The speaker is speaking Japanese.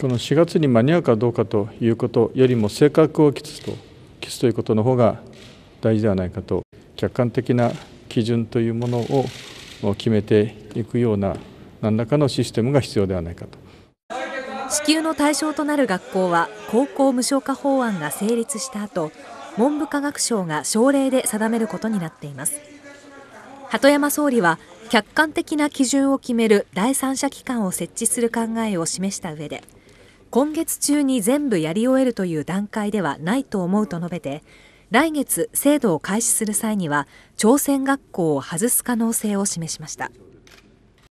この4月に間に合うかどうかということよりも性格を期すと期すということの方が大事ではないかと客観的な基準というものを決めていくような何らかのシステムが必要ではないかと支給の対象となる学校は高校無償化法案が成立した後文部科学省が省令で定めることになっています鳩山総理は客観的な基準を決める第三者機関を設置する考えを示した上で今月中に全部やり終えるという段階ではないと思うと述べて来月制度を開始する際には朝鮮学校を外す可能性を示しました。